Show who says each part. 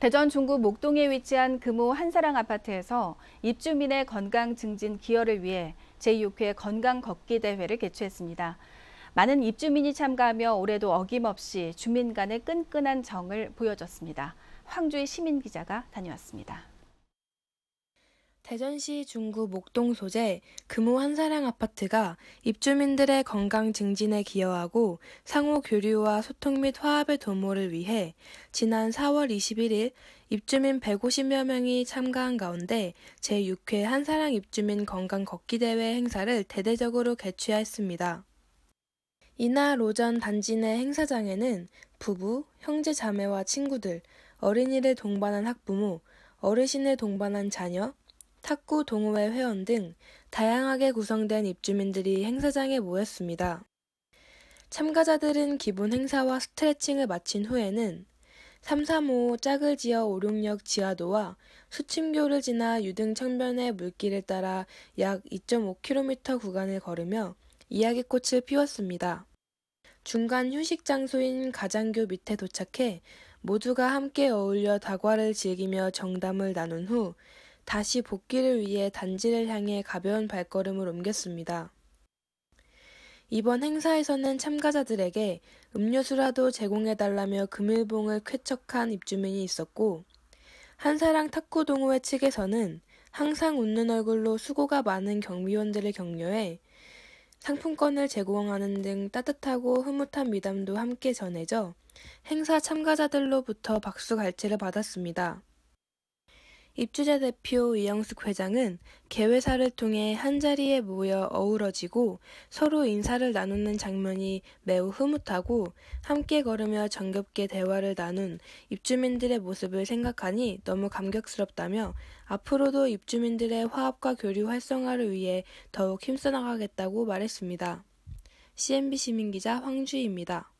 Speaker 1: 대전 중구 목동에 위치한 금호 한사랑 아파트에서 입주민의 건강 증진 기여를 위해 제6회 건강 걷기 대회를 개최했습니다. 많은 입주민이 참가하며 올해도 어김없이 주민 간의 끈끈한 정을 보여줬습니다. 황주희 시민 기자가 다녀왔습니다.
Speaker 2: 대전시 중구 목동 소재 금호 한사랑 아파트가 입주민들의 건강 증진에 기여하고 상호 교류와 소통 및 화합의 도모를 위해 지난 4월 21일 입주민 150여 명이 참가한 가운데 제6회 한사랑 입주민 건강 걷기 대회 행사를 대대적으로 개최했습니다. 이날 오전 단지 내 행사장에는 부부, 형제 자매와 친구들, 어린이를 동반한 학부모, 어르신을 동반한 자녀, 탁구 동호회 회원 등 다양하게 구성된 입주민들이 행사장에 모였습니다. 참가자들은 기본 행사와 스트레칭을 마친 후에는 335 짝을 지어 오륙역 지하도와 수침교를 지나 유등 청변의 물길을 따라 약 2.5km 구간을 걸으며 이야기꽃을 피웠습니다. 중간 휴식 장소인 가장교 밑에 도착해 모두가 함께 어울려 다과를 즐기며 정담을 나눈 후 다시 복귀를 위해 단지를 향해 가벼운 발걸음을 옮겼습니다. 이번 행사에서는 참가자들에게 음료수라도 제공해달라며 금일봉을 쾌척한 입주민이 있었고, 한사랑 탁구 동호회 측에서는 항상 웃는 얼굴로 수고가 많은 경비원들을 격려해 상품권을 제공하는 등 따뜻하고 흐뭇한 미담도 함께 전해져 행사 참가자들로부터 박수갈채를 받았습니다. 입주자 대표 이영숙 회장은 개회사를 통해 한자리에 모여 어우러지고 서로 인사를 나누는 장면이 매우 흐뭇하고 함께 걸으며 정겹게 대화를 나눈 입주민들의 모습을 생각하니 너무 감격스럽다며 앞으로도 입주민들의 화합과 교류 활성화를 위해 더욱 힘써나가겠다고 말했습니다. CNB 시민기자 황주희입니다.